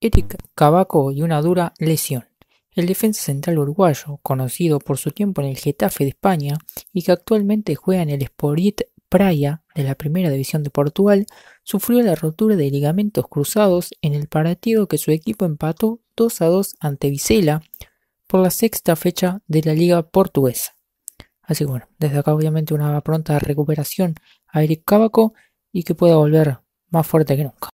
Eric Cavaco y una dura lesión. El defensa central uruguayo, conocido por su tiempo en el Getafe de España y que actualmente juega en el Sport Praia de la Primera División de Portugal, sufrió la rotura de ligamentos cruzados en el partido que su equipo empató 2 a 2 ante Vizela por la sexta fecha de la Liga Portuguesa. Así que bueno, desde acá obviamente una pronta recuperación a Eric Cavaco y que pueda volver más fuerte que nunca.